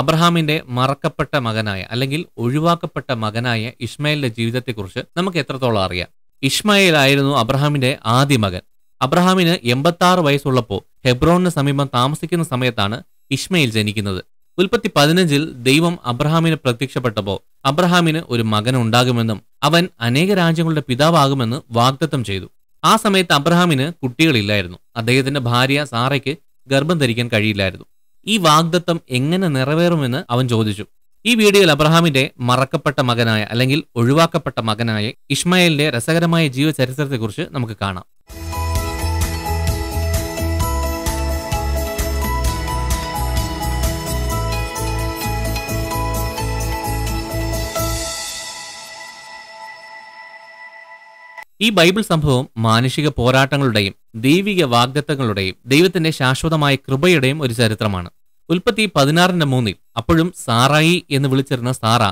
അബ്രഹാമിന്റെ മറക്കപ്പെട്ട മകനായ അല്ലെങ്കിൽ ഒഴിവാക്കപ്പെട്ട മകനായ ഇസ്മായിലിന്റെ ജീവിതത്തെക്കുറിച്ച് നമുക്ക് എത്രത്തോളം അറിയാം ഇസ്മായിൽ ആയിരുന്നു അബ്രഹാമിന്റെ ആദ്യ മകൻ അബ്രഹാമിന് ആറ് വയസ്സുള്ളപ്പോൾ ഹെബ്രോണിന് സമീപം താമസിക്കുന്ന സമയത്താണ് ഇസ്മയിൽ ജനിക്കുന്നത് ഉൽപ്പത്തി പതിനഞ്ചിൽ ദൈവം അബ്രഹാമിന് പ്രത്യക്ഷപ്പെട്ടപ്പോൾ അബ്രഹാമിന് ഒരു മകൻ ഉണ്ടാകുമെന്നും അവൻ അനേക രാജ്യങ്ങളുടെ പിതാവാകുമെന്ന് വാഗ്ദത്തം ചെയ്തു ആ സമയത്ത് അബ്രഹാമിന് കുട്ടികളില്ലായിരുന്നു അദ്ദേഹത്തിന്റെ ഭാര്യ സാറയ്ക്ക് ഗർഭം ധരിക്കാൻ കഴിയില്ലായിരുന്നു ഈ വാഗ്ദത്തം എങ്ങനെ നിറവേറുമെന്ന് അവൻ ചോദിച്ചു ഈ വീഡിയോയിൽ അബ്രഹാമിന്റെ മറക്കപ്പെട്ട മകനായ അല്ലെങ്കിൽ ഒഴിവാക്കപ്പെട്ട മകനായ ഇഷ്മയലിന്റെ രസകരമായ ജീവചരിത്രത്തെക്കുറിച്ച് നമുക്ക് കാണാം ഈ ബൈബിൾ സംഭവം മാനുഷിക പോരാട്ടങ്ങളുടെയും ദൈവിക വാഗ്ദത്തങ്ങളുടെയും ദൈവത്തിന്റെ ശാശ്വതമായ കൃപയുടെയും ഒരു ചരിത്രമാണ് ഉൽപ്പത്തി പതിനാറിന്റെ മൂന്നിൽ അപ്പോഴും സാറായി എന്ന് വിളിച്ചിരുന്ന സാറ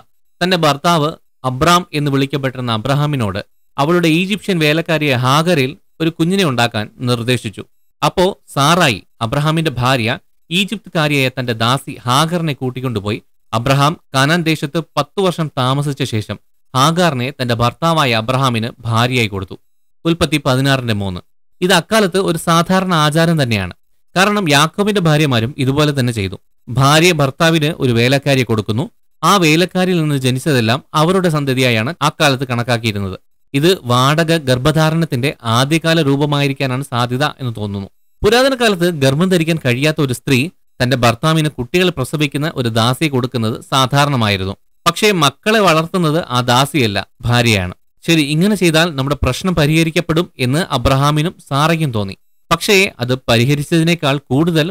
തന്റെ ഭർത്താവ് അബ്രാം എന്ന് വിളിക്കപ്പെട്ടിരുന്ന അബ്രഹാമിനോട് അവളുടെ ഈജിപ്ഷ്യൻ വേലക്കാരിയെ ഹാഗറിൽ ഒരു കുഞ്ഞിനെ ഉണ്ടാക്കാൻ നിർദ്ദേശിച്ചു അപ്പോ സാറായി അബ്രഹാമിന്റെ ഭാര്യ ഈജിപ്തുകാരിയായ തന്റെ ദാസി ഹാഗറിനെ കൂട്ടിക്കൊണ്ടുപോയി അബ്രഹാം കാനാൻ ദേശത്ത് പത്തു വർഷം താമസിച്ച ശേഷം ഹാഗാറിനെ തന്റെ ഭർത്താവായ അബ്രഹാമിന് ഭാര്യയായി കൊടുത്തു ഉൽപ്പത്തി പതിനാറിന്റെ മൂന്ന് ഇത് അക്കാലത്ത് ഒരു സാധാരണ ആചാരം തന്നെയാണ് കാരണം യാക്കോബിന്റെ ഭാര്യമാരും ഇതുപോലെ തന്നെ ചെയ്തു ഭാര്യ ഭർത്താവിന് ഒരു വേലക്കാരിയെ കൊടുക്കുന്നു ആ വേലക്കാരിൽ നിന്ന് ജനിച്ചതെല്ലാം അവരുടെ സന്തതിയായാണ് അക്കാലത്ത് കണക്കാക്കിയിരുന്നത് ഇത് വാടക ഗർഭധാരണത്തിന്റെ ആദ്യകാല രൂപമായിരിക്കാനാണ് സാധ്യത എന്ന് തോന്നുന്നു പുരാതന കാലത്ത് ഗർഭം ധരിക്കാൻ കഴിയാത്ത ഒരു സ്ത്രീ തന്റെ ഭർത്താവിന് കുട്ടികൾ പ്രസവിക്കുന്ന ഒരു ദാസിയെ കൊടുക്കുന്നത് സാധാരണമായിരുന്നു പക്ഷേ മക്കളെ വളർത്തുന്നത് ആ ദാസിയല്ല ഭാര്യയാണ് ശരി ഇങ്ങനെ ചെയ്താൽ നമ്മുടെ പ്രശ്നം പരിഹരിക്കപ്പെടും എന്ന് അബ്രഹാമിനും സാറയ്ക്കും തോന്നി പക്ഷേ അത് പരിഹരിച്ചതിനേക്കാൾ കൂടുതൽ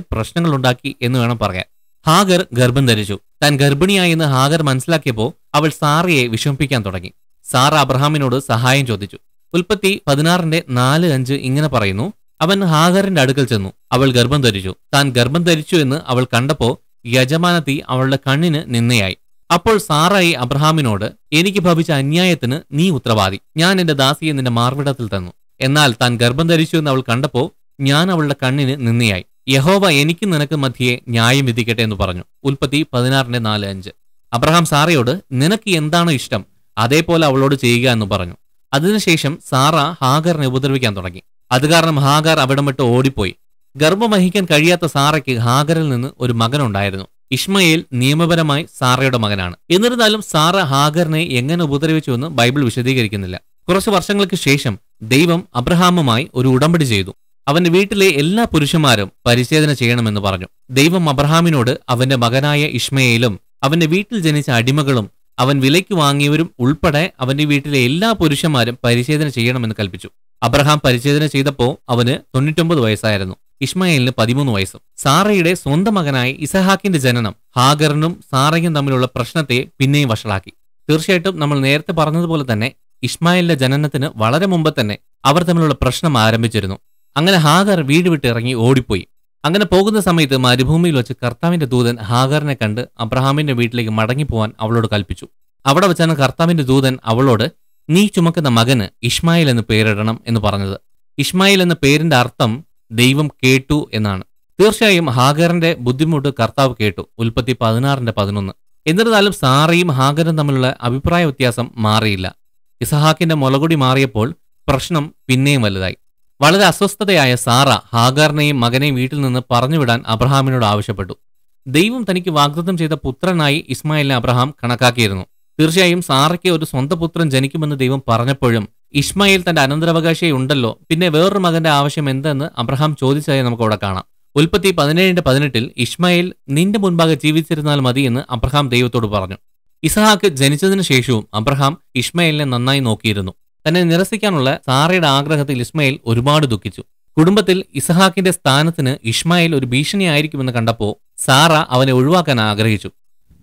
ഉണ്ടാക്കി എന്ന് വേണം പറയാൻ ഹാഗർ ഗർഭം ധരിച്ചു താൻ ഗർഭിണിയായെന്ന് ഹാഗർ മനസ്സിലാക്കിയപ്പോൾ അവൾ സാറയെ വിഷമിപ്പിക്കാൻ തുടങ്ങി സാറ അബ്രഹാമിനോട് സഹായം ചോദിച്ചു ഉൽപ്പത്തി പതിനാറിന്റെ നാല് അഞ്ച് ഇങ്ങനെ പറയുന്നു അവൻ ഹാഗറിന്റെ അടുക്കൽ ചെന്നു അവൾ ഗർഭം ധരിച്ചു താൻ ഗർഭം ധരിച്ചു എന്ന് അവൾ കണ്ടപ്പോൾ യജമാനത്തി അവളുടെ കണ്ണിന് നിന്നയായി അപ്പോൾ സാറായി അബ്രഹാമിനോട് എനിക്ക് ഭവിച്ച അന്യായത്തിന് നീ ഉത്തരവാദി ഞാൻ എന്റെ ദാസിയെ നിന്റെ മാർവിടത്തിൽ തന്നു എന്നാൽ താൻ ഗർഭം ധരിച്ചു എന്ന് അവൾ കണ്ടപ്പോൾ ഞാൻ അവളുടെ കണ്ണിന് നിന്നയായി യഹോവ എനിക്ക് നിനക്ക് മധ്യയെ ന്യായം വിധിക്കട്ടെ എന്ന് പറഞ്ഞു ഉൽപ്പത്തി പതിനാറിന്റെ നാല് അഞ്ച് അബ്രഹാം സാറയോട് നിനക്ക് എന്താണ് ഇഷ്ടം അതേപോലെ അവളോട് ചെയ്യുക എന്ന് പറഞ്ഞു അതിനുശേഷം സാറ ഹാഗറിനെ ഉപദ്രവിക്കാൻ തുടങ്ങി അത് കാരണം ഹാഗർ അവിടം വിട്ട് ഓടിപ്പോയി ഗർഭം വഹിക്കാൻ കഴിയാത്ത സാറയ്ക്ക് ഹാഗറിൽ നിന്ന് ഒരു മകനുണ്ടായിരുന്നു ഇഷ്മയേൽ നിയമപരമായി സാറയുടെ മകനാണ് എന്നിരുന്നാലും സാറ ഹാഗറിനെ എങ്ങനെ ഉപദ്രവിച്ചുവെന്ന് ബൈബിൾ വിശദീകരിക്കുന്നില്ല കുറച്ച് വർഷങ്ങൾക്ക് ശേഷം ദൈവം അബ്രഹാമുമായി ഒരു ഉടമ്പടി ചെയ്തു അവന്റെ വീട്ടിലെ എല്ലാ പുരുഷന്മാരും പരിശോധന ചെയ്യണമെന്ന് പറഞ്ഞു ദൈവം അബ്രഹാമിനോട് അവന്റെ മകനായ ഇഷ്മയേലും അവന്റെ വീട്ടിൽ ജനിച്ച അടിമകളും അവൻ വിലയ്ക്ക് വാങ്ങിയവരും ഉൾപ്പെടെ അവന്റെ വീട്ടിലെ എല്ലാ പുരുഷന്മാരും പരിശോധന ചെയ്യണമെന്ന് കൽപ്പിച്ചു അബ്രഹാം പരിശോധന ചെയ്തപ്പോൾ അവന് തൊണ്ണൂറ്റൊമ്പത് വയസ്സായിരുന്നു ഇസ്മായിലിന് പതിമൂന്ന് വയസ്സും സാറയുടെ സ്വന്തം മകനായ ഇസഹാക്കിന്റെ ജനനം ഹാഗറിനും സാറയും തമ്മിലുള്ള പ്രശ്നത്തെ പിന്നെയും വഷളാക്കി തീർച്ചയായിട്ടും നമ്മൾ നേരത്തെ പറഞ്ഞതുപോലെ തന്നെ ഇസ്മായിലിന്റെ ജനനത്തിന് വളരെ മുമ്പ് തന്നെ അവർ തമ്മിലുള്ള പ്രശ്നം ആരംഭിച്ചിരുന്നു അങ്ങനെ ഹാഗർ വീട് വിട്ട് ഇറങ്ങി ഓടിപ്പോയി അങ്ങനെ പോകുന്ന സമയത്ത് മരുഭൂമിയിൽ വെച്ച് കർത്താവിന്റെ ദൂതൻ ഹാഗറിനെ കണ്ട് അബ്രഹാമിന്റെ വീട്ടിലേക്ക് മടങ്ങി പോവാൻ അവളോട് കൽപ്പിച്ചു അവിടെ വെച്ചാണ് കർത്താവിന്റെ ദൂതൻ അവളോട് നീ ചുമക്കുന്ന മകന് ഇസ്മായിൽ എന്ന് പേരിടണം എന്ന് പറഞ്ഞത് ഇസ്മായിൽ എന്ന പേരിന്റെ അർത്ഥം ദൈവം കേട്ടു എന്നാണ് തീർച്ചയായും ഹാഗറിന്റെ ബുദ്ധിമുട്ട് കർത്താവ് കേട്ടു ഉൽപ്പത്തി പതിനാറിന്റെ പതിനൊന്ന് എന്നിരുന്നാലും സാറയും ഹാഗറും തമ്മിലുള്ള അഭിപ്രായ വ്യത്യാസം മാറിയില്ല ഇസഹാക്കിന്റെ മുലകുടി മാറിയപ്പോൾ പ്രശ്നം പിന്നെയും വലുതായി വളരെ അസ്വസ്ഥതയായ സാറ ഹാഗാറിനെയും മകനെയും വീട്ടിൽ നിന്ന് പറഞ്ഞുവിടാൻ അബ്രഹാമിനോട് ആവശ്യപ്പെട്ടു ദൈവം തനിക്ക് വാഗ്ദത്തം ചെയ്ത പുത്രനായി ഇസ്മായിലിനെ അബ്രഹാം കണക്കാക്കിയിരുന്നു തീർച്ചയായും സാറയ്ക്ക് ഒരു സ്വന്തം പുത്രൻ ജനിക്കുമെന്ന് ദൈവം പറഞ്ഞപ്പോഴും ഇഷ്മയിൽ തന്റെ അനന്തരാവകാശിയെ ഉണ്ടല്ലോ പിന്നെ വേറൊരു മകന്റെ ആവശ്യം എന്തെന്ന് അബ്രഹാം ചോദിച്ചതായി നമുക്ക് അവിടെ കാണാം ഉൽപ്പത്തി പതിനേഴിന്റെ പതിനെട്ടിൽ ഇഷ്മയിൽ നിന്റെ മുൻപാകെ ജീവിച്ചിരുന്നാൽ മതി എന്ന് അബ്രഹാം ദൈവത്തോട് പറഞ്ഞു ഇസഹാക്ക് ജനിച്ചതിനു ശേഷവും അബ്രഹാം ഇഷ്മയിലിനെ നന്നായി നോക്കിയിരുന്നു തന്നെ നിരസിക്കാനുള്ള സാറയുടെ ആഗ്രഹത്തിൽ ഇസ്മയിൽ ഒരുപാട് ദുഃഖിച്ചു കുടുംബത്തിൽ ഇസഹാക്കിന്റെ സ്ഥാനത്തിന് ഇഷ്മയിൽ ഒരു ഭീഷണിയായിരിക്കുമെന്ന് കണ്ടപ്പോൾ സാറ അവനെ ഒഴിവാക്കാൻ ആഗ്രഹിച്ചു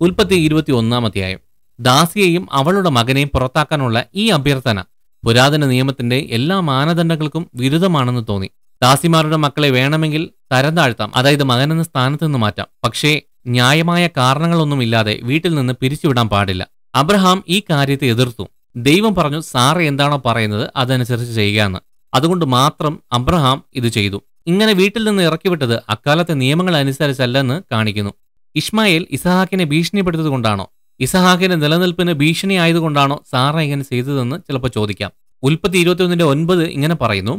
ഉൽപ്പത്തി ഇരുപത്തി ഒന്നാം അധ്യായം ദാസിയെയും അവളുടെ മകനെയും പുറത്താക്കാനുള്ള ഈ അഭ്യർത്ഥന പുരാതന നിയമത്തിന്റെ എല്ലാ മാനദണ്ഡങ്ങൾക്കും വിരുദ്ധമാണെന്ന് തോന്നി ദാസിമാരുടെ മക്കളെ വേണമെങ്കിൽ തരം താഴ്ത്താം അതായത് മകനെന്ന സ്ഥാനത്ത് നിന്ന് മാറ്റാം പക്ഷേ ന്യായമായ കാരണങ്ങളൊന്നുമില്ലാതെ വീട്ടിൽ നിന്ന് പിരിച്ചുവിടാൻ പാടില്ല അബ്രഹാം ഈ കാര്യത്തെ എതിർത്തു ദൈവം പറഞ്ഞു സാറ് എന്താണോ പറയുന്നത് അതനുസരിച്ച് എന്ന് അതുകൊണ്ട് മാത്രം അബ്രഹാം ഇത് ചെയ്തു ഇങ്ങനെ വീട്ടിൽ നിന്ന് ഇറക്കിവിട്ടത് അക്കാലത്തെ നിയമങ്ങൾ അനുസരിച്ചല്ലെന്ന് കാണിക്കുന്നു ഇസ്മായേൽ ഇസഹാക്കിനെ ഭീഷണിപ്പെടുത്തതുകൊണ്ടാണോ ഇസഹാക്കിന്റെ നിലനിൽപ്പിന് ഭീഷണിയായതുകൊണ്ടാണോ സാറ ഇങ്ങനെ ചെയ്തതെന്ന് ചിലപ്പോൾ ചോദിക്കാം ഉൽപ്പത്തി ഇരുപത്തിയൊന്നിന്റെ ഒൻപത് ഇങ്ങനെ പറയുന്നു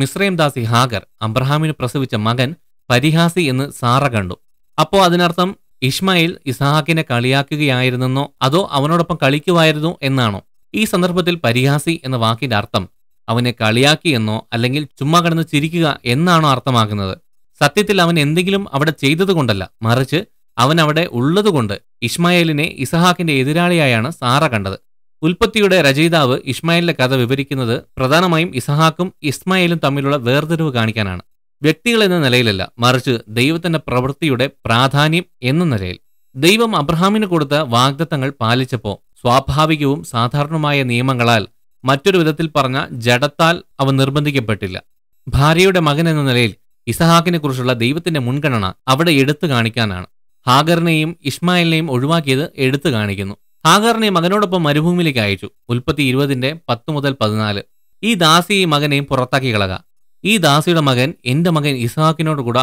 മിശ്രയും ദാസി ഹാഗർ അബ്രഹാമിന് പ്രസവിച്ച മകൻ പരിഹാസി എന്ന് സാറ കണ്ടു അപ്പോൾ അതിനർത്ഥം ഇസ്മായിൽ ഇസഹാക്കിനെ കളിയാക്കുകയായിരുന്നെന്നോ അതോ അവനോടൊപ്പം കളിക്കുമായിരുന്നു എന്നാണോ ഈ സന്ദർഭത്തിൽ പരിഹാസി എന്ന വാക്കിന്റെ അർത്ഥം അവനെ കളിയാക്കിയെന്നോ അല്ലെങ്കിൽ ചുമ്മാ കിടന്ന് ചിരിക്കുക എന്നാണോ അർത്ഥമാക്കുന്നത് സത്യത്തിൽ അവൻ എന്തെങ്കിലും അവിടെ ചെയ്തതുകൊണ്ടല്ല മറിച്ച് അവൻ അവിടെ ഉള്ളതുകൊണ്ട് ഇസ്മായേലിനെ ഇസഹാക്കിന്റെ എതിരാളിയായാണ് സാറ കണ്ടത് ഉൽപ്പത്തിയുടെ രചയിതാവ് ഇസ്മായിലിന്റെ കഥ വിവരിക്കുന്നത് പ്രധാനമായും ഇസഹാക്കും ഇസ്മായിലും തമ്മിലുള്ള വേർതിരിവ് കാണിക്കാനാണ് വ്യക്തികൾ എന്ന നിലയിലല്ല മറിച്ച് ദൈവത്തിന്റെ പ്രവൃത്തിയുടെ പ്രാധാന്യം എന്ന നിലയിൽ ദൈവം അബ്രഹാമിന് കൊടുത്ത വാഗ്ദത്തങ്ങൾ പാലിച്ചപ്പോൾ സ്വാഭാവികവും സാധാരണവുമായ നിയമങ്ങളാൽ മറ്റൊരു വിധത്തിൽ പറഞ്ഞ ജഡത്താൽ അവ നിർബന്ധിക്കപ്പെട്ടില്ല ഭാര്യയുടെ മകൻ എന്ന നിലയിൽ ഇസഹാക്കിനെ കുറിച്ചുള്ള ദൈവത്തിന്റെ മുൻഗണന അവിടെ എടുത്തു കാണിക്കാനാണ് ഹാഗറിനെയും ഇസ്മായിലിനെയും ഒഴിവാക്കിയത് എടുത്തു കാണിക്കുന്നു ഹാഗറിനെ മകനോടൊപ്പം മരുഭൂമിയിലേക്ക് അയച്ചു ഉൽപ്പത്തി ഇരുപതിന്റെ പത്ത് മുതൽ പതിനാല് ഈ ദാസി മകനെയും പുറത്താക്കി കളക ഈ ദാസിയുടെ മകൻ എന്റെ മകൻ ഇസ്ഹാക്കിനോട് കൂടെ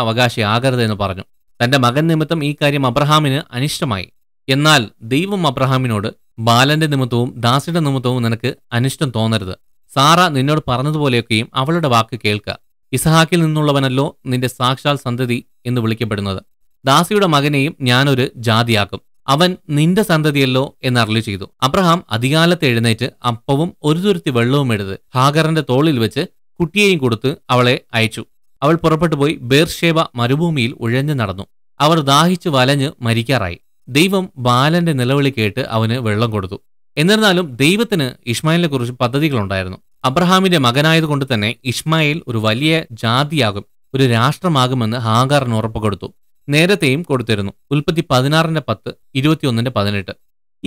എന്ന് പറഞ്ഞു തന്റെ മകൻ നിമിത്തം ഈ കാര്യം അബ്രഹാമിന് അനിഷ്ടമായി എന്നാൽ ദൈവം അബ്രഹാമിനോട് ബാലന്റെ നിമിത്തവും ദാസിയുടെ നിമിത്തവും നിനക്ക് അനിഷ്ടം തോന്നരുത് സാറ നിന്നോട് പറഞ്ഞതുപോലെയൊക്കെയും അവളുടെ വാക്ക് കേൾക്കുക ഇസഹാക്കിൽ നിന്നുള്ളവനല്ലോ നിന്റെ സാക്ഷാൽ സന്തതി എന്ന് വിളിക്കപ്പെടുന്നത് ദാസിയുടെ മകനെയും ഞാനൊരു ജാതിയാക്കും അവൻ നിന്റെ സന്തതിയല്ലോ എന്ന് അരളി ചെയ്തു അബ്രഹാം അധികാലത്ത് എഴുന്നേറ്റ് അപ്പവും ഒരു തുരുത്തി വെള്ളവും എടുത്ത് ഹാഗറിന്റെ തോളിൽ വെച്ച് കുട്ടിയെയും കൊടുത്ത് അവളെ അയച്ചു അവൾ പുറപ്പെട്ടു പോയി ബേർഷേബ മരുഭൂമിയിൽ ഉഴഞ്ഞു നടന്നു അവർ ദാഹിച്ചു വലഞ്ഞ് മരിക്കാറായി ദൈവം ബാലന്റെ നിലവിളി കേട്ട് അവന് വെള്ളം കൊടുത്തു എന്നിരുന്നാലും ദൈവത്തിന് ഇസ്മായിലിനെ കുറിച്ച് പദ്ധതികളുണ്ടായിരുന്നു അബ്രഹാമിന്റെ മകനായതുകൊണ്ട് തന്നെ ഇസ്മായിൽ ഒരു വലിയ ജാതിയാകും ഒരു രാഷ്ട്രമാകുമെന്ന് ഹാഗാറിന് ഉറപ്പ് കൊടുത്തു നേരത്തെയും കൊടുത്തിരുന്നു ഉൽപ്പത്തി പതിനാറിന്റെ പത്ത് ഇരുപത്തിയൊന്നിന്റെ പതിനെട്ട്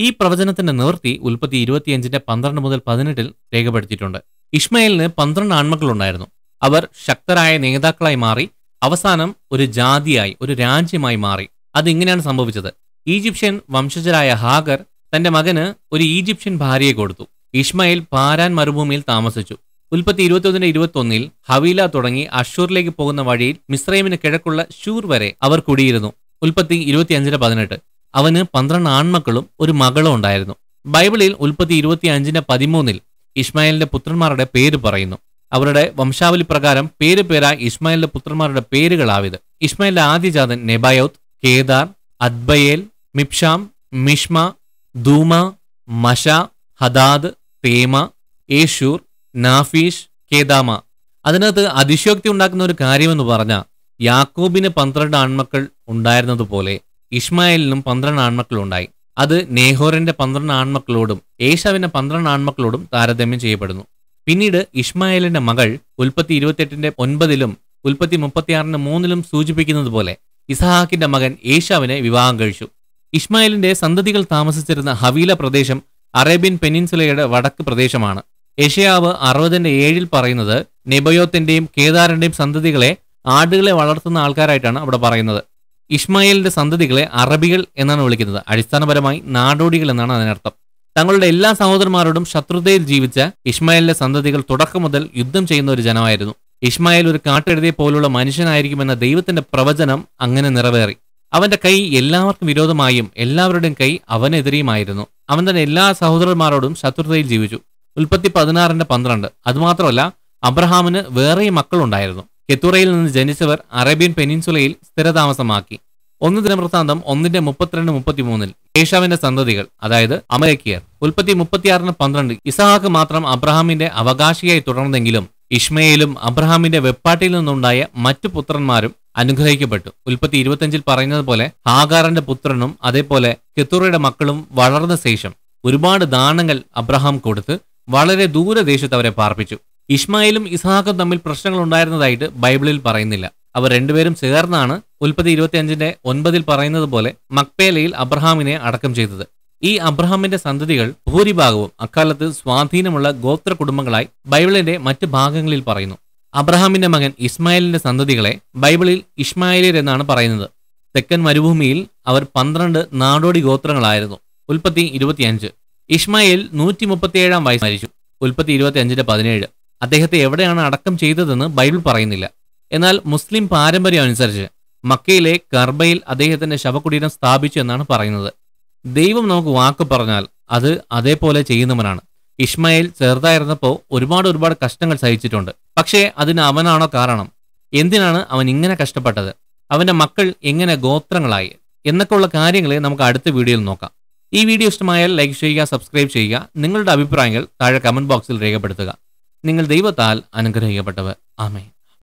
ഈ പ്രവചനത്തിന്റെ നിവൃത്തി ഉൽപ്പത്തി ഇരുപത്തിയഞ്ചിന്റെ പന്ത്രണ്ട് മുതൽ പതിനെട്ടിൽ രേഖപ്പെടുത്തിയിട്ടുണ്ട് ഇഷ്മയിലിന് പന്ത്രണ്ട് ആൺമക്കളുണ്ടായിരുന്നു അവർ ശക്തരായ നേതാക്കളായി മാറി അവസാനം ഒരു ജാതിയായി ഒരു രാജ്യമായി മാറി അതിങ്ങനെയാണ് സംഭവിച്ചത് ഈജിപ്ഷ്യൻ വംശജരായ ഹാഗർ തന്റെ മകന് ഒരു ഈജിപ്ഷ്യൻ ഭാര്യയെ കൊടുത്തു ഇഷ്മയിൽ പാരാൻ മരുഭൂമിയിൽ താമസിച്ചു ഉൽപ്പത്തി ഇരുപത്തിയൊന്നിന്റെ ഇരുപത്തൊന്നിൽ ഹവീല തുടങ്ങി അഷൂറിലേക്ക് പോകുന്ന വഴിയിൽ മിസ്രൈമിന് കിഴക്കുള്ള ഷൂർ വരെ അവർ കുടിയിരുന്നു ഉൽപ്പത്തി ഇരുപത്തിയഞ്ചിന്റെ പതിനെട്ട് അവന് പന്ത്രണ്ട് ആൺമക്കളും ഒരു മകളും ഉണ്ടായിരുന്നു ബൈബിളിൽ ഉൽപ്പത്തി ഇരുപത്തിയഞ്ചിന്റെ പതിമൂന്നിൽ ഇസ്മായിലിന്റെ പുത്രന്മാരുടെ പേര് പറയുന്നു അവരുടെ വംശാവലി പ്രകാരം പേര് പേരാ ഇസ്മായിലിന്റെ പുത്രന്മാരുടെ പേരുകളാവിത് ഇസ്മായിലിന്റെ ആദ്യജാതൻ Nebaioth Kedar Adbeel Mibsam Mishma Dumah Massa Hadad Tema Jetur Naphish Kedemah അതിനകത്ത് അതിശയോക്തി ഉണ്ടാക്കുന്ന ഒരു കാര്യമെന്ന് പറഞ്ഞാൽ യാക്കൂബിന് പന്ത്രണ്ട് ആൺമക്കൾ ഉണ്ടായിരുന്നതുപോലെ ഇസ്മായിലിനും പന്ത്രണ്ട് ആൺമക്കൾ ഉണ്ടായി അത് നെഹോറിന്റെ പന്ത്രണ്ട് ആൺമക്കളോടും ഏഷാവിന്റെ പന്ത്രണ്ട് ആൺമക്കളോടും താരതമ്യം ചെയ്യപ്പെടുന്നു പിന്നീട് ഇസ്മായിലിന്റെ മകൾ ഉൽപ്പത്തി ഇരുപത്തിയെട്ടിന്റെ ഒൻപതിലും ഉൽപ്പത്തി മുപ്പത്തിയാറിന് മൂന്നിലും സൂചിപ്പിക്കുന്നത് പോലെ ഇസഹാക്കിന്റെ മകൻ ഏഷാവിനെ വിവാഹം കഴിച്ചു ഇസ്മായിലിന്റെ സന്തതികൾ താമസിച്ചിരുന്ന ഹവീല പ്രദേശം അറേബ്യൻ പെനിൻസുലയുടെ വടക്ക് പ്രദേശമാണ് യഷയാവ് അറുപതിന്റെ ഏഴിൽ പറയുന്നത് നിബയോത്തിന്റെയും കേദാറിന്റെയും സന്തതികളെ ആടുകളെ വളർത്തുന്ന ആൾക്കാരായിട്ടാണ് അവിടെ പറയുന്നത് ഇസ്മായിലിന്റെ സന്തതികളെ അറബികൾ എന്നാണ് വിളിക്കുന്നത് അടിസ്ഥാനപരമായി നാടോടികൾ എന്നാണ് അതിനർത്ഥം തങ്ങളുടെ എല്ലാ സഹോദരന്മാരോടും ശത്രുതയിൽ ജീവിച്ച ഇസ്മായിലിന്റെ സന്തതികൾ തുടക്കം മുതൽ യുദ്ധം ചെയ്യുന്ന ഒരു ജനമായിരുന്നു ഇസ്മായിൽ ഒരു കാട്ടെഴുതിയെ പോലുള്ള മനുഷ്യനായിരിക്കുമെന്ന ദൈവത്തിന്റെ പ്രവചനം അങ്ങനെ നിറവേറി അവന്റെ കൈ എല്ലാവർക്കും വിരോധമായും എല്ലാവരുടെയും കൈ അവനെതിരെയുമായിരുന്നു അവൻ തന്നെ എല്ലാ സഹോദരന്മാരോടും ശത്രുതയിൽ ജീവിച്ചു ഉൽപ്പത്തി പതിനാറിന്റെ പന്ത്രണ്ട് അതുമാത്രമല്ല അബ്രഹാമിന് വേറെയും മക്കളുണ്ടായിരുന്നു കെത്തുറയിൽ നിന്ന് ജനിച്ചവർ അറേബ്യൻ പെനിൻസുലയിൽ സ്ഥിരതാമസമാക്കി ഒന്ന് ദിനവൃത്താന്തം ഒന്നിന്റെ മുപ്പത്തിരണ്ട് മുപ്പത്തിമൂന്നിൽ ഏഷാവിന്റെ സന്തതികൾ അതായത് അമലേക്കിയർ ഉൽപ്പത്തി മുപ്പത്തിയാറിന് പന്ത്രണ്ട് ഇസഹാക്ക് മാത്രം അബ്രഹാമിന്റെ അവകാശിയായി തുടർന്നെങ്കിലും ഇഷ്മയിലും അബ്രഹാമിന്റെ വെപ്പാട്ടിയിൽ നിന്നുണ്ടായ മറ്റു പുത്രന്മാരും അനുഗ്രഹിക്കപ്പെട്ടു ഉൽപ്പത്തി ഇരുപത്തിയഞ്ചിൽ പറയുന്നത് പോലെ ഹാഗാറിന്റെ പുത്രനും അതേപോലെ കെത്തുറയുടെ മക്കളും വളർന്ന ശേഷം ഒരുപാട് ദാനങ്ങൾ അബ്രഹാം കൊടുത്ത് വളരെ ദൂരദേശത്ത് അവരെ പാർപ്പിച്ചു ഇസ്മായിലും ഇസ്ഹാഖും തമ്മിൽ പ്രശ്നങ്ങൾ ഉണ്ടായിരുന്നതായിട്ട് ബൈബിളിൽ പറയുന്നില്ല അവർ രണ്ടുപേരും ചേർന്നാണ് ഉൽപ്പത്തി ഇരുപത്തിയഞ്ചിന്റെ ഒൻപതിൽ പറയുന്നത് പോലെ മക്പേലയിൽ അബ്രഹാമിനെ അടക്കം ചെയ്തത് ഈ അബ്രഹാമിന്റെ സന്തതികൾ ഭൂരിഭാഗവും അക്കാലത്ത് സ്വാധീനമുള്ള ഗോത്ര കുടുംബങ്ങളായി ബൈബിളിന്റെ മറ്റ് ഭാഗങ്ങളിൽ പറയുന്നു അബ്രഹാമിന്റെ മകൻ ഇസ്മായിലിന്റെ സന്തതികളെ ബൈബിളിൽ ഇസ്മായിലിയർ എന്നാണ് പറയുന്നത് തെക്കൻ മരുഭൂമിയിൽ അവർ പന്ത്രണ്ട് നാടോടി ഗോത്രങ്ങളായിരുന്നു ഉൽപ്പത്തി ഇരുപത്തിയഞ്ച് ഇഷ്മയിൽ നൂറ്റി മുപ്പത്തിയേഴാം വയസ്സ് മരിച്ചു ഉൽപ്പത്തി ഇരുപത്തി അഞ്ചിന്റെ പതിനേഴ് അദ്ദേഹത്തെ എവിടെയാണ് അടക്കം ചെയ്തതെന്ന് ബൈബിൾ പറയുന്നില്ല എന്നാൽ മുസ്ലിം പാരമ്പര്യം അനുസരിച്ച് മക്കയിലെ കർബയിൽ അദ്ദേഹത്തിന്റെ ശവകുടീരം സ്ഥാപിച്ചു എന്നാണ് പറയുന്നത് ദൈവം നമുക്ക് വാക്ക് പറഞ്ഞാൽ അത് അതേപോലെ ചെയ്യുന്നവനാണ് ഇഷ്മയിൽ ചെറുതായിരുന്നപ്പോൾ ഒരുപാട് ഒരുപാട് കഷ്ടങ്ങൾ സഹിച്ചിട്ടുണ്ട് പക്ഷേ അതിന് അവനാണോ കാരണം എന്തിനാണ് അവൻ ഇങ്ങനെ കഷ്ടപ്പെട്ടത് അവന്റെ മക്കൾ എങ്ങനെ ഗോത്രങ്ങളായി എന്നൊക്കെയുള്ള കാര്യങ്ങളെ നമുക്ക് അടുത്ത വീഡിയോയിൽ നോക്കാം ഈ വീഡിയോ ഇഷ്ടമായാൽ ലൈക്ക് ചെയ്യുക സബ്സ്ക്രൈബ് ചെയ്യുക നിങ്ങളുടെ അഭിപ്രായങ്ങൾ താഴെ കമൻറ്റ് ബോക്സിൽ രേഖപ്പെടുത്തുക നിങ്ങൾ ദൈവത്താൽ അനുഗ്രഹിക്കപ്പെട്ടവർ ആമേ